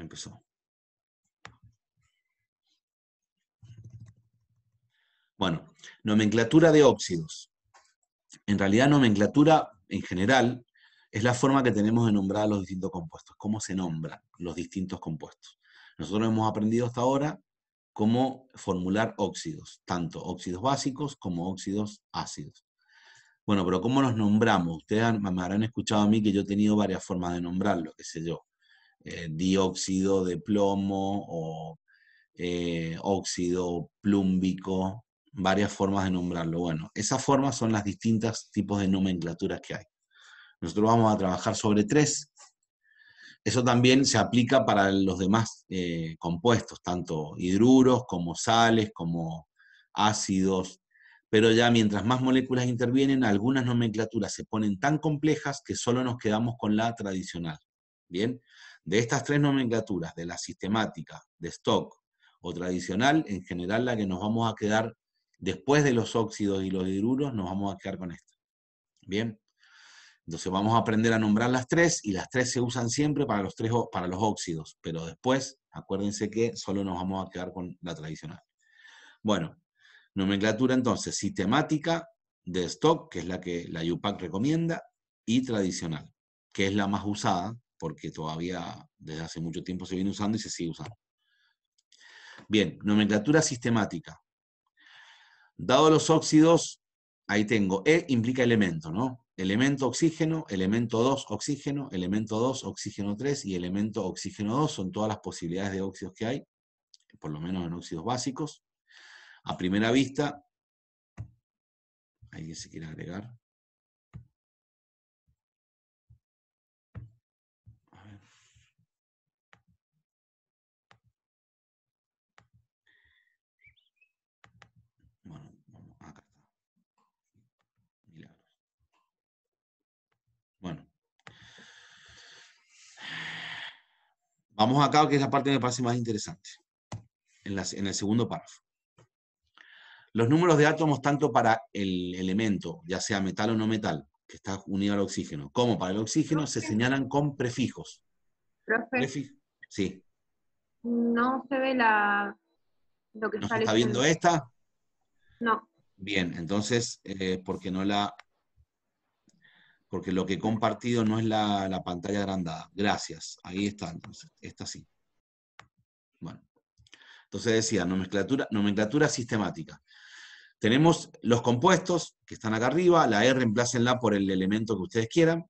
empezó. Bueno, nomenclatura de óxidos. En realidad, nomenclatura en general es la forma que tenemos de nombrar los distintos compuestos, cómo se nombran los distintos compuestos. Nosotros hemos aprendido hasta ahora cómo formular óxidos, tanto óxidos básicos como óxidos ácidos. Bueno, pero ¿cómo los nombramos? Ustedes me habrán escuchado a mí que yo he tenido varias formas de nombrarlo, qué sé yo. Eh, dióxido de plomo o eh, óxido plúmbico, varias formas de nombrarlo. Bueno, esas formas son las distintas tipos de nomenclaturas que hay. Nosotros vamos a trabajar sobre tres. Eso también se aplica para los demás eh, compuestos, tanto hidruros como sales, como ácidos, pero ya mientras más moléculas intervienen, algunas nomenclaturas se ponen tan complejas que solo nos quedamos con la tradicional. Bien, de estas tres nomenclaturas, de la sistemática, de stock o tradicional, en general la que nos vamos a quedar después de los óxidos y los hidruros, nos vamos a quedar con esta. Bien. Entonces vamos a aprender a nombrar las tres y las tres se usan siempre para los, tres, para los óxidos, pero después acuérdense que solo nos vamos a quedar con la tradicional. Bueno, nomenclatura entonces sistemática de stock, que es la que la UPAC recomienda, y tradicional, que es la más usada, porque todavía desde hace mucho tiempo se viene usando y se sigue usando. Bien, nomenclatura sistemática. Dado los óxidos, ahí tengo, E implica elemento, ¿no? Elemento oxígeno, elemento 2 oxígeno, elemento 2 oxígeno 3 y elemento oxígeno 2 son todas las posibilidades de óxidos que hay, por lo menos en óxidos básicos. A primera vista, alguien se quiere agregar. Vamos acá, que es la parte que me parece más interesante, en, el segundo párrafo. Los números de átomos, tanto para el elemento, ya sea metal o no metal, que está unido al oxígeno, como para el oxígeno, se señalan con prefijos. Profe. sí. No se ve la, lo que sale está viendo esta? No. Bien, entonces, eh, porque no la porque lo que he compartido no es la, pantalla agrandada. Gracias, ahí está, entonces, esta sí. Bueno, entonces decía, nomenclatura, nomenclatura sistemática. Tenemos los compuestos que están acá arriba, la R reemplácenla por el elemento que ustedes quieran.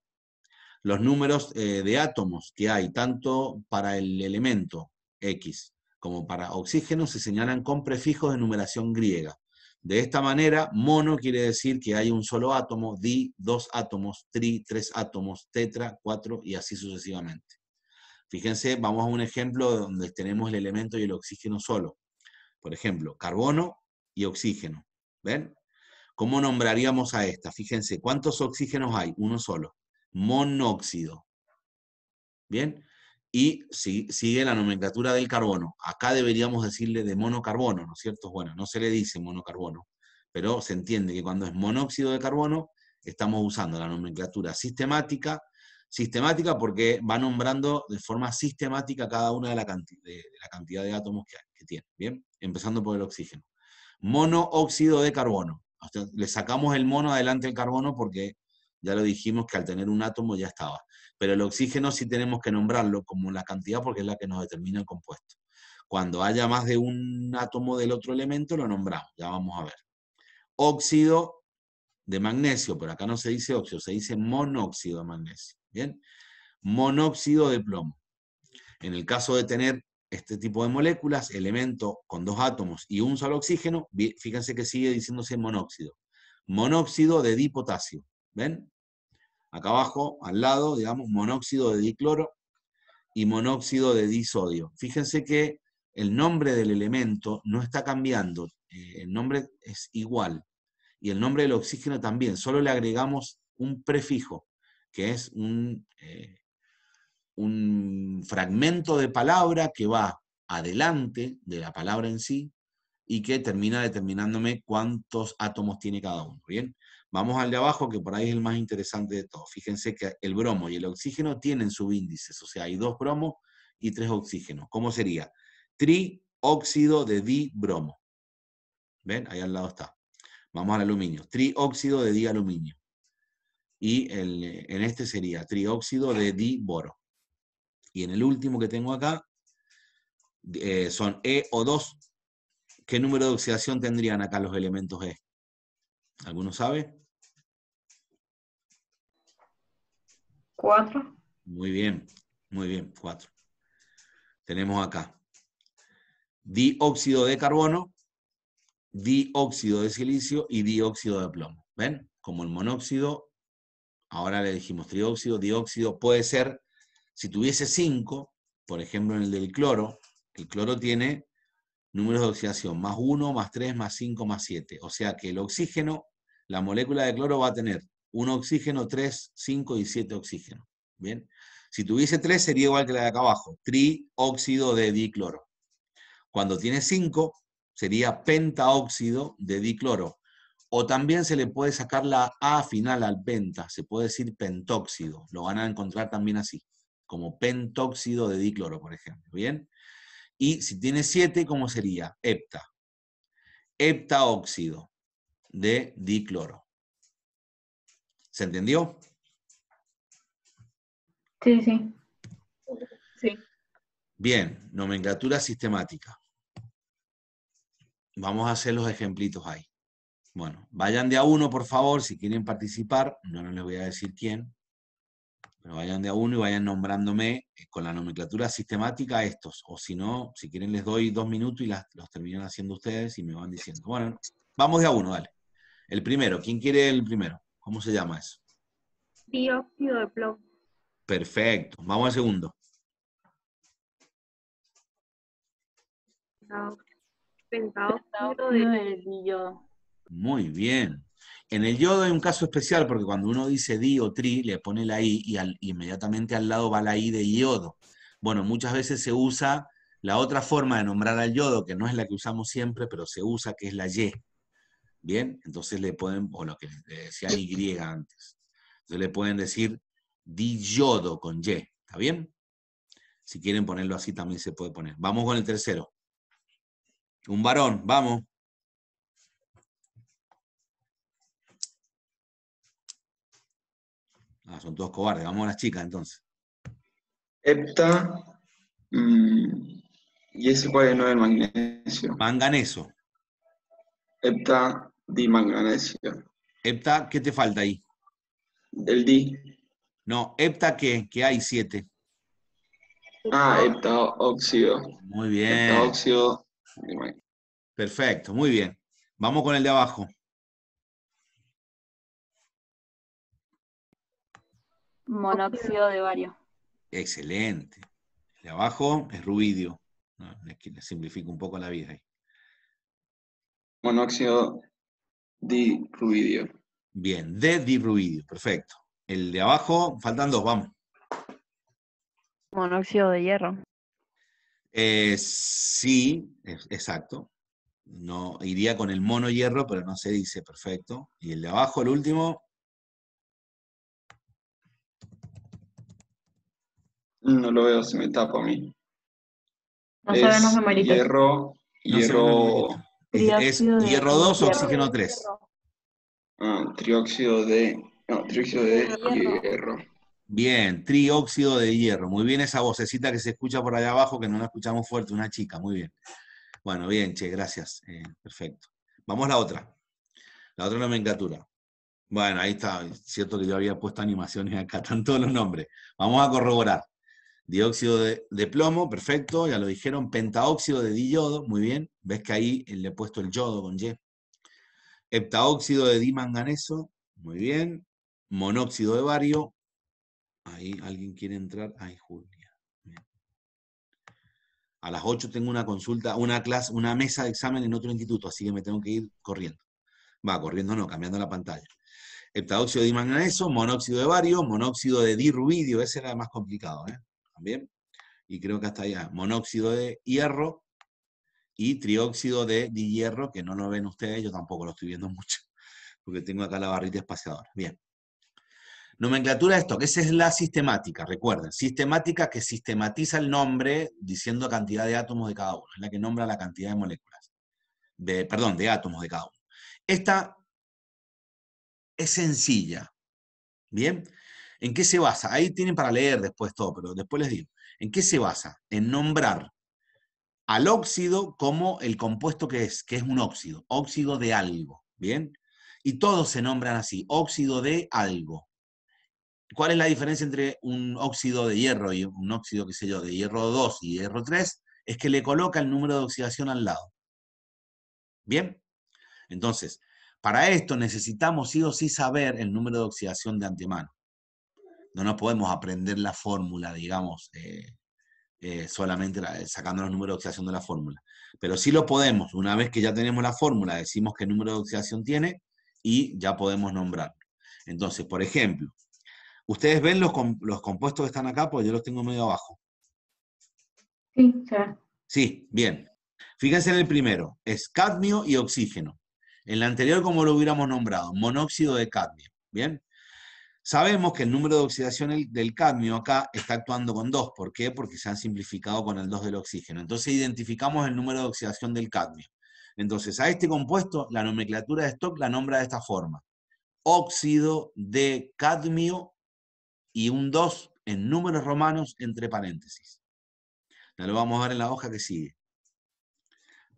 Los números eh, de átomos que hay, tanto para el elemento X como para oxígeno, se señalan con prefijos de numeración griega. De esta manera, mono quiere decir que hay un solo átomo, di, dos átomos, tri, tres átomos, tetra, cuatro y así sucesivamente. Fíjense, vamos a un ejemplo donde tenemos el elemento y el oxígeno solo. Por ejemplo, carbono y oxígeno. ¿Ven? ¿Cómo nombraríamos a esta? Fíjense, ¿cuántos oxígenos hay? Uno solo. Monóxido. ¿Bien? y si, sigue la nomenclatura del carbono. Acá deberíamos decirle de monocarbono, ¿no es cierto? Bueno, no se le dice monocarbono, pero se entiende que cuando es monóxido de carbono estamos usando la nomenclatura sistemática, sistemática porque va nombrando de forma sistemática cada una de la, cantidad de, átomos que, tiene, ¿bien? Empezando por el oxígeno. Monóxido de carbono. le sacamos el mono adelante el carbono porque ya lo dijimos que al tener un átomo ya estaba. Pero el oxígeno sí tenemos que nombrarlo como la cantidad porque es la que nos determina el compuesto. Cuando haya más de un átomo del otro elemento, lo nombramos, ya vamos a ver. Óxido de magnesio, pero acá no se dice óxido, se dice monóxido de magnesio. Bien, monóxido de plomo. En el caso de tener este tipo de moléculas, elemento con dos átomos y un solo oxígeno, fíjense que sigue diciéndose monóxido. Monóxido de dipotasio. ¿Ven? Acá abajo, al lado, digamos, monóxido de dicloro y monóxido de disodio. Fíjense que el nombre del elemento no está cambiando, eh, el nombre es igual. Y el nombre del oxígeno también, solo le agregamos un prefijo, que es un, eh, un fragmento de palabra que va adelante de la palabra en sí y que termina determinándome cuántos átomos tiene cada uno. Bien, Vamos al de abajo, que por ahí es el más interesante de todo. Fíjense que el bromo y el oxígeno tienen subíndices, o sea, hay dos bromos y tres oxígenos. ¿Cómo sería? Trióxido de dibromo. ¿Ven? Ahí al lado está. Vamos al aluminio. Trióxido de dialuminio. Y en este sería trióxido de diboro. Y en el último que tengo acá eh, son EO2. ¿Qué número de oxidación tendrían acá los elementos E? ¿Alguno sabe? Cuatro. Muy bien, muy bien, cuatro. Tenemos acá dióxido de carbono, dióxido de silicio y dióxido de plomo. ¿Ven? Como el monóxido, ahora le dijimos trióxido, dióxido, puede ser, si tuviese cinco, por ejemplo en el del cloro, el cloro tiene números de oxidación más uno, más tres, más cinco, más siete. O sea que el oxígeno la molécula de cloro va a tener un oxígeno, 3, 5 y 7 oxígeno. ¿Bien? Si tuviese 3 sería igual que la de acá abajo, trióxido de dicloro. Cuando tiene 5 sería pentaóxido de dicloro. O también se le puede sacar la A final al penta, se puede decir pentóxido. Lo van a encontrar también así, como pentóxido de dicloro, por ejemplo. ¿Bien? Y si tiene 7, ¿cómo sería? Hepta. Heptaóxido de dicloro. ¿Se entendió? Sí, sí. sí. Bien, nomenclatura sistemática. Vamos a hacer los ejemplitos ahí. Bueno, vayan de a uno, por favor, si quieren participar. No, no les voy a decir quién. Pero vayan de a uno y vayan nombrándome eh, con la nomenclatura sistemática estos. O si no, si quieren les doy dos minutos y las, los terminan haciendo ustedes y me van diciendo. Bueno, vamos de a uno, dale. El primero, ¿quién quiere el primero? ¿Cómo se llama eso? Dióxido de plomo. Perfecto. Vamos al segundo. de yodo. Muy bien. En el yodo hay un caso especial porque cuando uno dice di o tri, le pone la i y al, inmediatamente al lado va la i de yodo. Bueno, muchas veces se usa la otra forma de nombrar al yodo, que no es la que usamos siempre, pero se usa, que es la y. Bien, entonces le pueden, o lo que decía Y antes, entonces le pueden decir di-yodo con Y, ¿está bien? Si quieren ponerlo así también se puede poner. Vamos con el tercero. Un varón, vamos. Ah, son todos cobardes. Vamos a las chicas entonces. Hepta. Mm, ¿Y ese puede es el magnesio? Manganeso. Hepta. Di manganesio ¿Hepta qué te falta ahí? El di. No, hepta qué? que hay siete. Ah, hepta óxido. Muy bien. óxido. Perfecto, muy bien. Vamos con el de abajo. Monóxido de bario. Excelente. El de abajo es rubidio. le simplifico un poco la vida ahí. Monóxido Di Bien, de Di Ruidio, perfecto. El de abajo, faltan dos, vamos. Monóxido de hierro. Eh, sí, exacto. No iría con el mono hierro, pero no se dice perfecto. Y el de abajo, el último. No lo veo, se me tapa a mí. No Hierro, hierro. Es, hierro 2 o oxígeno 3. Ah, trióxido de. No, trióxido de, hierro. Bien, trióxido de hierro. Muy bien esa vocecita que se escucha por allá abajo, que no la escuchamos fuerte, una chica, muy bien. Bueno, bien, che, gracias. Eh, perfecto. Vamos a la otra. La otra nomenclatura. Bueno, ahí está. cierto que yo había puesto animaciones acá, están todos los nombres. Vamos a corroborar. Dióxido de, plomo, perfecto, ya lo dijeron. Pentaóxido de diyodo, muy bien. Ves que ahí le he puesto el yodo con Y. Heptaóxido de dimanganeso, muy bien. Monóxido de bario. Ahí alguien quiere entrar. Ahí Julia. A las 8 tengo una consulta, una clase, una mesa de examen en otro instituto, así que me tengo que ir corriendo. Va, corriendo no, cambiando la pantalla heptaóxido de dimanganeso, monóxido de bario, monóxido de dirubidio, ese era el más complicado. ¿eh? bien y creo que hasta allá, ah, monóxido de hierro y trióxido de hierro, que no lo ven ustedes, yo tampoco lo estoy viendo mucho, porque tengo acá la barrita espaciadora. Bien. Nomenclatura de que esa es la sistemática, recuerden, sistemática que sistematiza el nombre diciendo cantidad de átomos de cada uno, es la que nombra la cantidad de moléculas, de, perdón, de átomos de cada uno. Esta es sencilla, ¿bien? ¿En qué se basa? Ahí tienen para leer después todo, pero después les digo. ¿En qué se basa? En nombrar al óxido como el compuesto que es, que es un óxido, óxido de algo, ¿bien? Y todos se nombran así, óxido de algo. ¿Cuál es la diferencia entre un óxido de hierro y un óxido, qué sé yo, de hierro 2 y hierro 3? Es que le coloca el número de oxidación al lado. ¿Bien? Entonces, para esto necesitamos sí o sí saber el número de oxidación de antemano no nos podemos aprender la fórmula, digamos, eh, eh, solamente sacando los números de oxidación de la fórmula. Pero sí lo podemos, una vez que ya tenemos la fórmula, decimos qué número de oxidación tiene y ya podemos nombrarlo. Entonces, por ejemplo, ustedes ven los, los compuestos que están acá, pues yo los tengo medio abajo. Sí, claro. Sí, bien. Fíjense en el primero, es cadmio y oxígeno. En la anterior, como lo hubiéramos nombrado, monóxido de cadmio. Bien, Sabemos que el número de oxidación del cadmio acá está actuando con 2. ¿Por qué? Porque se han simplificado con el 2 del oxígeno. Entonces identificamos el número de oxidación del cadmio. Entonces a este compuesto la nomenclatura de Stock la nombra de esta forma. Óxido de cadmio y un 2 en números romanos entre paréntesis. Ya lo vamos a ver en la hoja que sigue.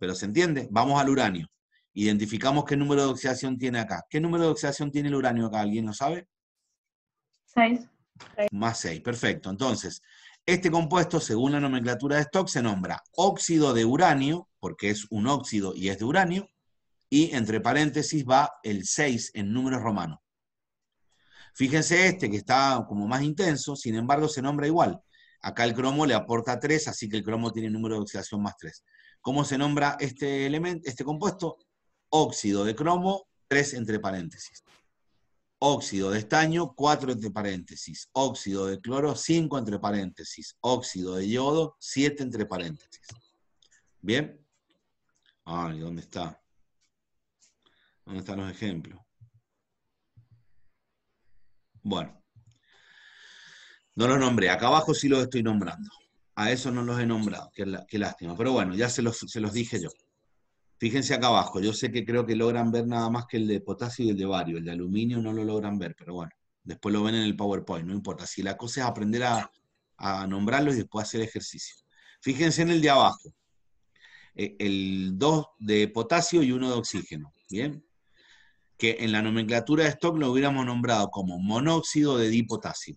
Pero se entiende, vamos al uranio. Identificamos qué número de oxidación tiene acá. ¿Qué número de oxidación tiene el uranio acá? ¿Alguien lo sabe? 6. Más 6, perfecto. Entonces, este compuesto, según la nomenclatura de Stock, se nombra óxido de uranio, porque es un óxido y es de uranio, y entre paréntesis va el 6 en números romanos. Fíjense este, que está como más intenso, sin embargo se nombra igual. Acá el cromo le aporta 3, así que el cromo tiene número de oxidación más 3. ¿Cómo se nombra este elemento, este compuesto? Óxido de cromo, 3 entre paréntesis óxido de estaño, 4 entre paréntesis, óxido de cloro, 5 entre paréntesis, óxido de yodo, 7 entre paréntesis. ¿Bien? Ay, ¿dónde está? ¿Dónde están los ejemplos? Bueno, no los nombré, acá abajo sí los estoy nombrando. A eso no los he nombrado, qué, lástima. Pero bueno, ya se los dije yo. Fíjense acá abajo, yo sé que creo que logran ver nada más que el de potasio y el de bario, el de aluminio no lo logran ver, pero bueno, después lo ven en el PowerPoint, no importa. Si la cosa es aprender a, a nombrarlos y después hacer ejercicio. Fíjense en el de abajo, eh, el 2 de potasio y uno de oxígeno, ¿bien? Que en la nomenclatura de Stock lo hubiéramos nombrado como monóxido de dipotasio.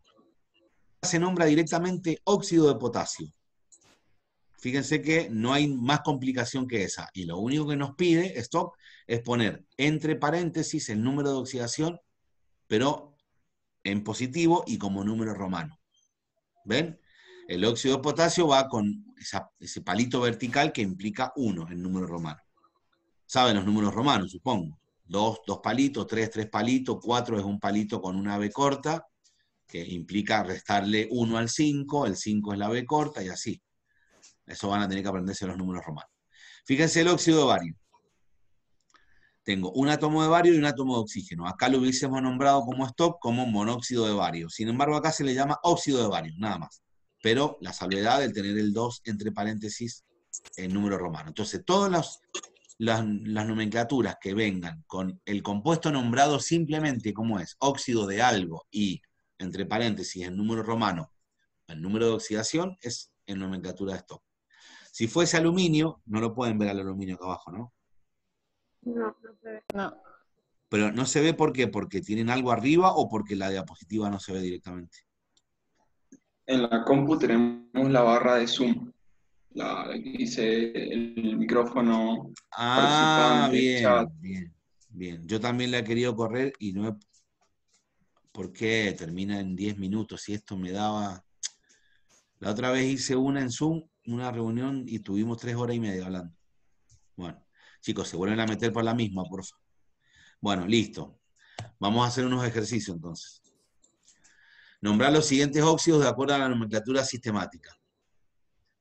Se nombra directamente óxido de potasio. Fíjense que no hay más complicación que esa. Y lo único que nos pide Stock es poner entre paréntesis el número de oxidación, pero en positivo y como número romano. ¿Ven? El óxido de potasio va con ese palito vertical que implica 1 en número romano. ¿Saben los números romanos, supongo? Dos, dos palitos, tres, tres palitos, cuatro es un palito con una B corta, que implica restarle 1 al 5, el 5 es la B corta y así. Eso van a tener que aprenderse los números romanos. Fíjense el óxido de bario. Tengo un átomo de bario y un átomo de oxígeno. Acá lo hubiésemos nombrado como stop, como monóxido de bario. Sin embargo, acá se le llama óxido de bario, nada más. Pero la salvedad del tener el 2 entre paréntesis en número romano. Entonces, todas las, las nomenclaturas que vengan con el compuesto nombrado simplemente como es óxido de algo y entre paréntesis en número romano, el número de oxidación es en nomenclatura de stop. Si fuese aluminio, no lo pueden ver al aluminio acá abajo, ¿no? No, no se ve. No. Pero no se ve por qué, porque tienen algo arriba o porque la diapositiva no se ve directamente. En la compu tenemos la barra de zoom. La dice el micrófono. Ah, bien, bien, bien. Yo también la he querido correr y no he... ¿Por qué termina en 10 minutos? Si esto me daba... La otra vez hice una en Zoom una reunión y tuvimos tres horas y media hablando. Bueno, chicos, se vuelven a meter por la misma, por favor. Bueno, listo. Vamos a hacer unos ejercicios entonces. Nombrar los siguientes óxidos de acuerdo a la nomenclatura sistemática.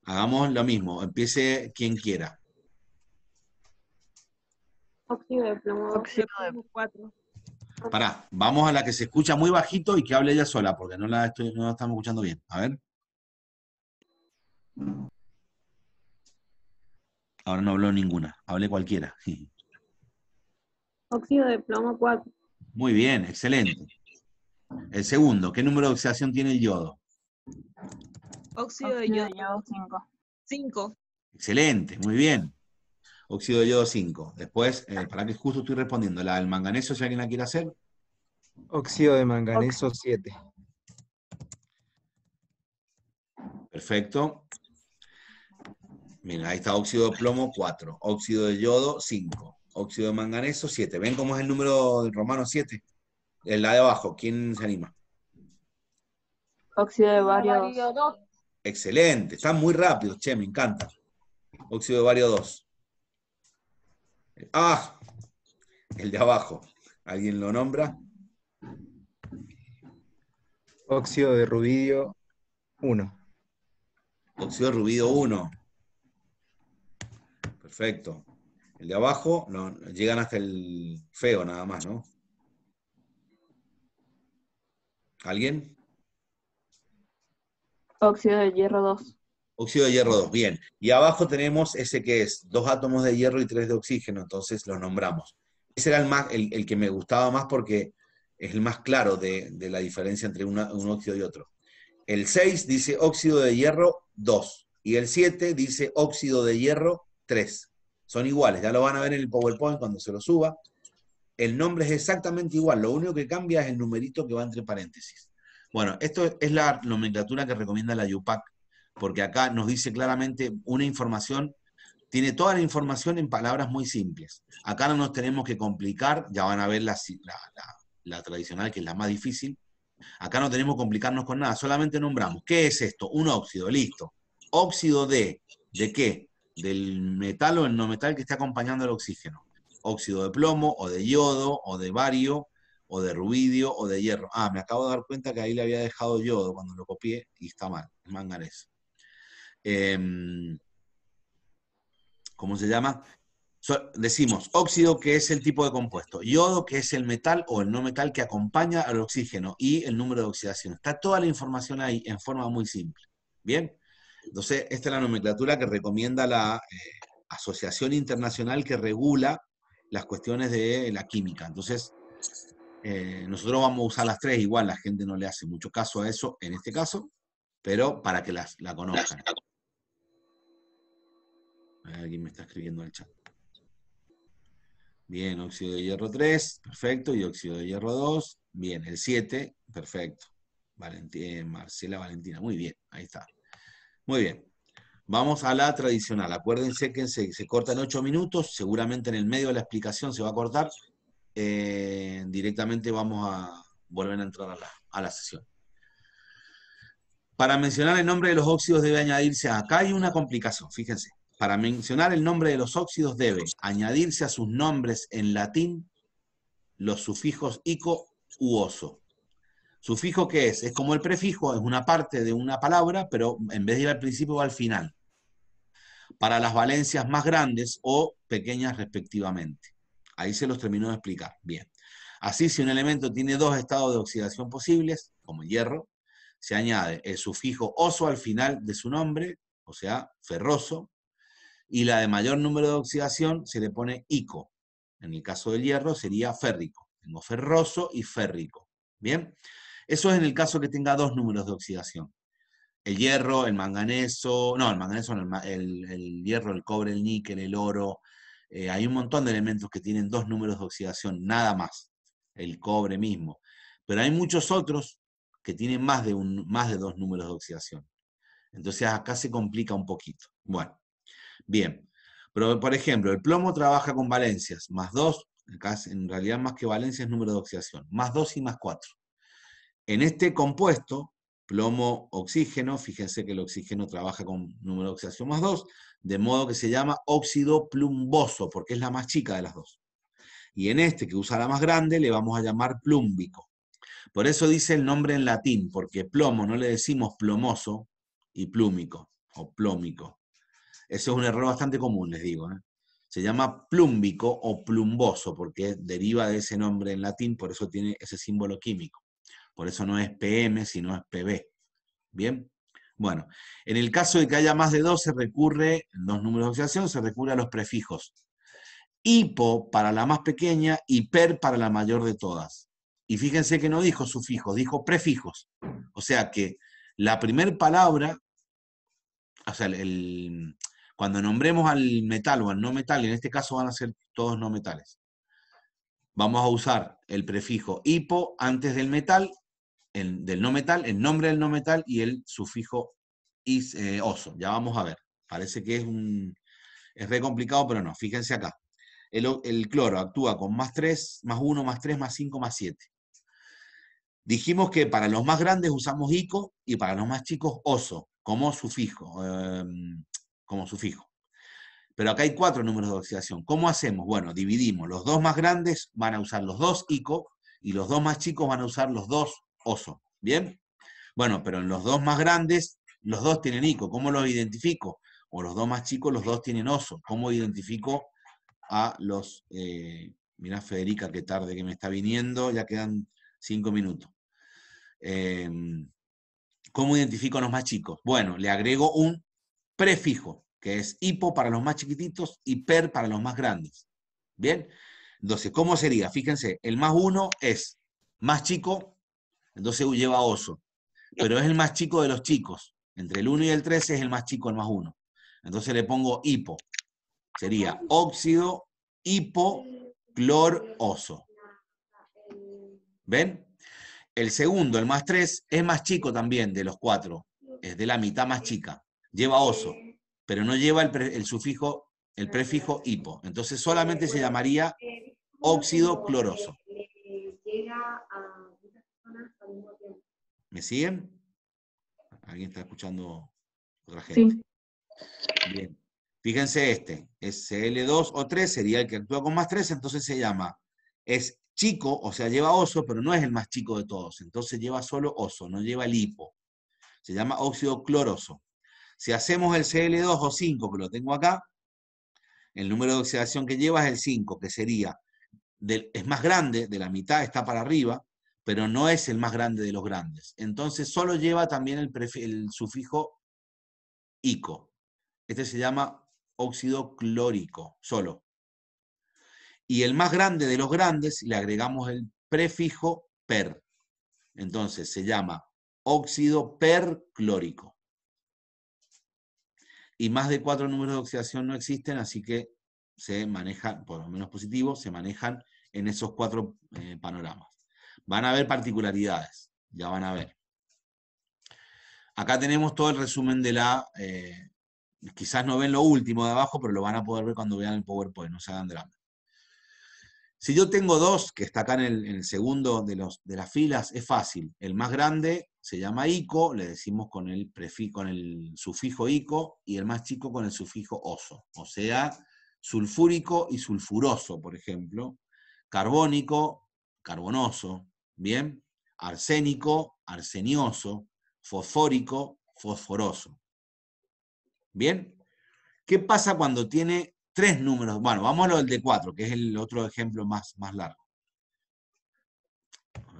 Hagamos lo mismo, empiece quien quiera. Óxido de Óxido Pará, vamos a la que se escucha muy bajito y que hable ella sola, porque no la, estoy, no la estamos escuchando bien. A ver. Ahora no habló ninguna, hablé cualquiera. Óxido de plomo 4. Muy bien, excelente. El segundo, ¿qué número de oxidación tiene el yodo? Óxido, de yodo 5. 5. Excelente, muy bien. Óxido de yodo 5. Después, eh, para que justo estoy respondiendo, la del manganeso, si alguien la quiere hacer. Óxido de manganeso 7. Perfecto. Mira, ahí está óxido de plomo 4, óxido de yodo 5, óxido de manganeso 7. ¿Ven cómo es el número romano 7? El de abajo, ¿quién se anima? Óxido de vario 2. Excelente, están muy rápidos, che, me encanta. Óxido de vario 2. Ah, el de abajo. ¿Alguien lo nombra? Óxido de rubidio 1. Óxido de rubidio 1. Perfecto. El de abajo no, llegan hasta el feo nada más, ¿no? ¿Alguien? Óxido de hierro 2. Óxido de hierro 2, bien. Y abajo tenemos ese que es dos átomos de hierro y tres de oxígeno, entonces los nombramos. Ese era el, más, el, que me gustaba más porque es el más claro de, la diferencia entre un óxido y otro. El 6 dice óxido de hierro 2 y el 7 dice óxido de hierro tres. Son iguales, ya lo van a ver en el PowerPoint cuando se lo suba. El nombre es exactamente igual, lo único que cambia es el numerito que va entre paréntesis. Bueno, esto es la nomenclatura que recomienda la UPAC, porque acá nos dice claramente una información, tiene toda la información en palabras muy simples. Acá no nos tenemos que complicar, ya van a ver la, la, tradicional, que es la más difícil. Acá no tenemos que complicarnos con nada, solamente nombramos. ¿Qué es esto? Un óxido, listo. Óxido de, ¿de qué? del metal o el no metal que está acompañando el oxígeno. Óxido de plomo o de yodo o de bario o de rubidio o de hierro. Ah, me acabo de dar cuenta que ahí le había dejado yodo cuando lo copié y está mal, manganés. Em, ¿Cómo se llama? decimos óxido que es el tipo de compuesto, yodo que es el metal o el no metal que acompaña al oxígeno y el número de oxidación. Está toda la información ahí en forma muy simple. Bien, entonces, esta es la nomenclatura que recomienda la eh, Asociación Internacional que regula las cuestiones de la química. Entonces, eh, nosotros vamos a usar las tres, igual la gente no le hace mucho caso a eso en este caso, pero para que las, la conozcan. Alguien me está escribiendo en el chat. Bien, óxido de hierro 3, perfecto, y óxido de hierro 2, bien, el 7, perfecto. valentín Marcela Valentina, muy bien, ahí está. Muy bien. Vamos a la tradicional. Acuérdense que se, corta en ocho minutos, seguramente en el medio de la explicación se va a cortar. Eh, directamente vamos a volver a entrar a la, sesión. Para mencionar el nombre de los óxidos debe añadirse, acá hay una complicación, fíjense. Para mencionar el nombre de los óxidos debe añadirse a sus nombres en latín los sufijos ico u oso. ¿Sufijo qué es? Es como el prefijo, es una parte de una palabra, pero en vez de ir al principio va al final. Para las valencias más grandes o pequeñas respectivamente. Ahí se los terminó de explicar. Bien. Así, si un elemento tiene dos estados de oxidación posibles, como hierro, se añade el sufijo oso al final de su nombre, o sea, ferroso, y la de mayor número de oxidación se le pone ico. En el caso del hierro sería férrico. Tengo ferroso y férrico. Bien. Eso es en el caso que tenga dos números de oxidación. El hierro, el manganeso, no, el manganeso, el, hierro, el cobre, el níquel, el oro. Eh, hay un montón de elementos que tienen dos números de oxidación, nada más. El cobre mismo. Pero hay muchos otros que tienen más de, un, más de dos números de oxidación. Entonces acá se complica un poquito. Bueno, bien. Pero, por ejemplo, el plomo trabaja con valencias, más acá en realidad más que valencias es número de oxidación, más dos y más cuatro. En este compuesto, plomo-oxígeno, fíjense que el oxígeno trabaja con número de oxidación más 2, de modo que se llama óxido plumboso, porque es la más chica de las dos. Y en este, que usa la más grande, le vamos a llamar plúmbico. Por eso dice el nombre en latín, porque plomo no le decimos plomoso y plúmico, o plómico. Eso es un error bastante común, les digo. ¿eh? Se llama plúmbico o plumboso, porque deriva de ese nombre en latín, por eso tiene ese símbolo químico. Por eso no es PM, sino es PB. ¿Bien? Bueno, en el caso de que haya más de dos, se recurre, los números de oxidación, se recurre a los prefijos. Hipo para la más pequeña, y per para la mayor de todas. Y fíjense que no dijo sufijos, dijo prefijos. O sea que la primera palabra, o sea, cuando nombremos al metal o al no metal, en este caso van a ser todos no metales, vamos a usar el prefijo hipo antes del metal del no metal, el nombre del no metal y el sufijo eh, oso. Ya vamos a ver. Parece que es un es re complicado, pero no. Fíjense acá. El, cloro actúa con más 3, más 1, más 3, más 5, más 7. Dijimos que para los más grandes usamos ico y para los más chicos oso como sufijo. Em, como sufijo. Pero acá hay cuatro números de oxidación. ¿Cómo hacemos? Bueno, dividimos. Los dos más grandes van a usar los dos ICO y los dos más chicos van a usar los dos oso. ¿Bien? Bueno, pero en los dos más grandes, los dos tienen ICO. ¿Cómo los identifico? O los dos más chicos, los dos tienen oso. ¿Cómo identifico a los... Eh, mira Federica, qué tarde que me está viniendo, ya quedan cinco minutos. Em, ¿Cómo identifico a los más chicos? Bueno, le agrego un prefijo, que es hipo para los más chiquititos y per para los más grandes. ¿Bien? Entonces, ¿cómo sería? Fíjense, el más uno es más chico entonces lleva oso. Pero es el más chico de los chicos. Entre el 1 y el 13 es el más chico, el más 1. Entonces le pongo hipo. Sería óxido hipocloroso. ¿Ven? El segundo, el más 3, es más chico también de los cuatro. Es de la mitad más chica. Lleva oso, pero no lleva el, el sufijo, el prefijo hipo. Entonces solamente se llamaría óxido cloroso. Llega a ¿Me siguen? ¿Alguien está escuchando otra gente? Sí. Bien. Fíjense este, es cl 2 o 3, sería el que actúa con más 3, entonces se llama, es chico, o sea, lleva oso, pero no es el más chico de todos, entonces lleva solo oso, no lleva lipo. Se llama óxido cloroso. Si hacemos el Cl2 o 5, que lo tengo acá, el número de oxidación que lleva es el 5, que sería, del, es más grande, de la mitad está para arriba, pero no es el más grande de los grandes. Entonces solo lleva también el, sufijo ico. Este se llama óxido clórico, solo. Y el más grande de los grandes le agregamos el prefijo per. Entonces se llama óxido perclórico. Y más de cuatro números de oxidación no existen, así que se manejan, por lo menos positivo, se manejan en esos cuatro eh, panoramas. Van a haber particularidades, ya van a ver. Acá tenemos todo el resumen de la... Eh, quizás no ven lo último de abajo, pero lo van a poder ver cuando vean el PowerPoint, no se hagan drama. Si yo tengo dos, que está acá en el, segundo de, los, de, las filas, es fácil. El más grande se llama ICO, le decimos con el, con el sufijo ICO, y el más chico con el sufijo OSO. O sea, sulfúrico y sulfuroso, por ejemplo, carbónico carbonoso, ¿bien? Arsénico, arsenioso, fosfórico, fosforoso. ¿Bien? ¿Qué pasa cuando tiene tres números? Bueno, vamos a lo del de 4, que es el otro ejemplo más, más largo. A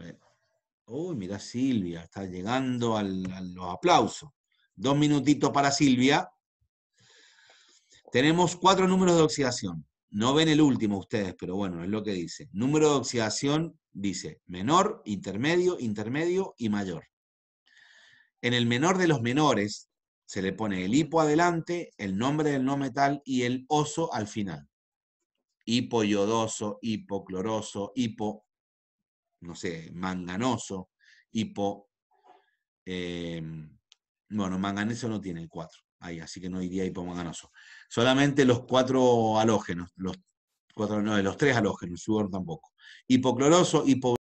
Uy, mira Silvia, está llegando al, a los aplausos. Dos minutitos para Silvia. Tenemos cuatro números de oxidación. No ven el último ustedes, pero bueno, es lo que dice. Número de oxidación dice menor, intermedio, intermedio y mayor. En el menor de los menores se le pone el hipo adelante, el nombre del no metal y el oso al final. Hipoyodoso, hipocloroso, hipo, no sé, manganoso, hipo... Eh, bueno, manganeso no tiene el 4, ahí, así que no diría hipomanganoso. Solamente los cuatro halógenos, los, cuatro, no, los tres halógenos, sudor tampoco. Hipocloroso, hipo